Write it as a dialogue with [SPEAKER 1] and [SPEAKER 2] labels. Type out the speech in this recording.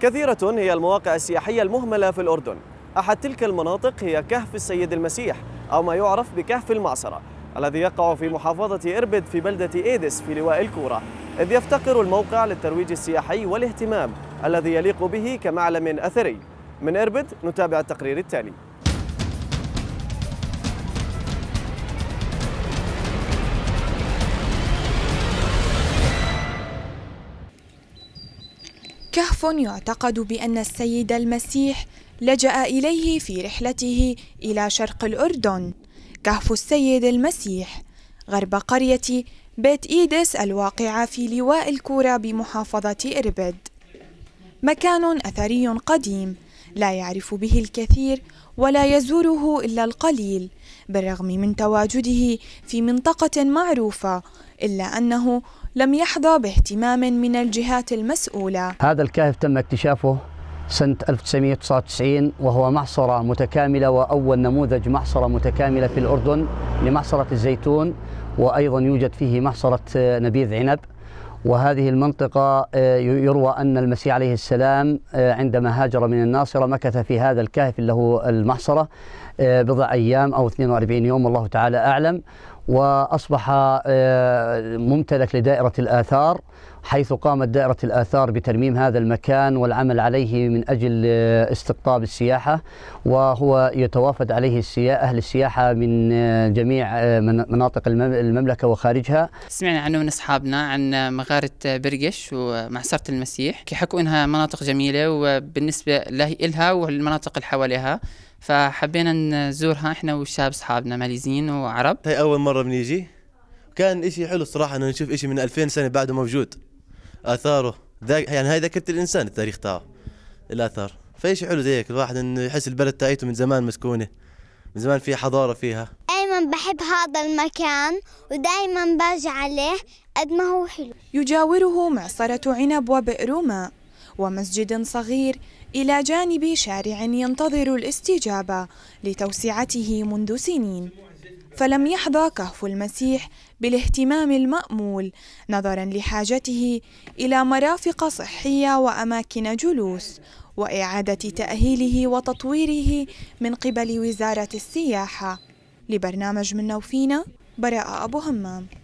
[SPEAKER 1] كثيرة هي المواقع السياحية المهملة في الأردن أحد تلك المناطق هي كهف السيد المسيح أو ما يعرف بكهف المعصرة الذي يقع في محافظة إربد في بلدة إيدس في لواء الكورة إذ يفتقر الموقع للترويج السياحي والاهتمام الذي يليق به كمعلم أثري من إربد نتابع التقرير التالي
[SPEAKER 2] كهف يعتقد بأن السيد المسيح لجأ إليه في رحلته إلى شرق الأردن كهف السيد المسيح غرب قرية بيت إيدس الواقعة في لواء الكورة بمحافظة إربد مكان أثري قديم لا يعرف به الكثير ولا يزوره إلا القليل بالرغم من تواجده في منطقة معروفة إلا أنه لم يحظى باهتمام من الجهات المسؤولة
[SPEAKER 3] هذا الكهف تم اكتشافه سنة 1999 وهو محصرة متكاملة وأول نموذج محصرة متكاملة في الأردن لمحصرة الزيتون وأيضا يوجد فيه محصرة نبيذ عنب وهذه المنطقة آه، يروى أن المسيح عليه السلام آه، عندما هاجر من الناصرة مكث في هذا الكهف اللي هو المحصرة آه، بضع أيام أو 42 يوم والله تعالى أعلم وأصبح آه، ممتلك لدائرة الآثار حيث قامت دائرة الآثار بترميم هذا المكان والعمل عليه من أجل آه، استقطاب السياحة وهو يتوافد عليه أهل السياحة من آه، جميع مناطق المملكة وخارجها
[SPEAKER 4] سمعنا عنه من أصحابنا عن مغارة برقش ومعصرة المسيح يحكوا إنها مناطق جميلة وبالنسبة لها والمناطق اللي حواليها فحبينا نزورها احنا والشباب اصحابنا
[SPEAKER 5] ماليزيين وعرب هي اول مره بنيجي كان إشي حلو الصراحه انه نشوف إشي من 2000 سنه بعده موجود اثاره ذاك يعني هاي ذاكره الانسان التاريخ تاعه الاثار فإشي حلو زي هيك الواحد انه يحس البلد تاعته من زمان مسكونه من زمان في حضاره فيها
[SPEAKER 3] دائما بحب هذا المكان ودائما باجي عليه قد ما هو حلو
[SPEAKER 2] يجاوره معصرة عنب وبئر ماء ومسجد صغير إلى جانب شارع ينتظر الاستجابة لتوسعته منذ سنين فلم يحظى كهف المسيح بالاهتمام المأمول نظرا لحاجته إلى مرافق صحية وأماكن جلوس وإعادة تأهيله وتطويره من قبل وزارة السياحة لبرنامج من نوفينا براء أبو همام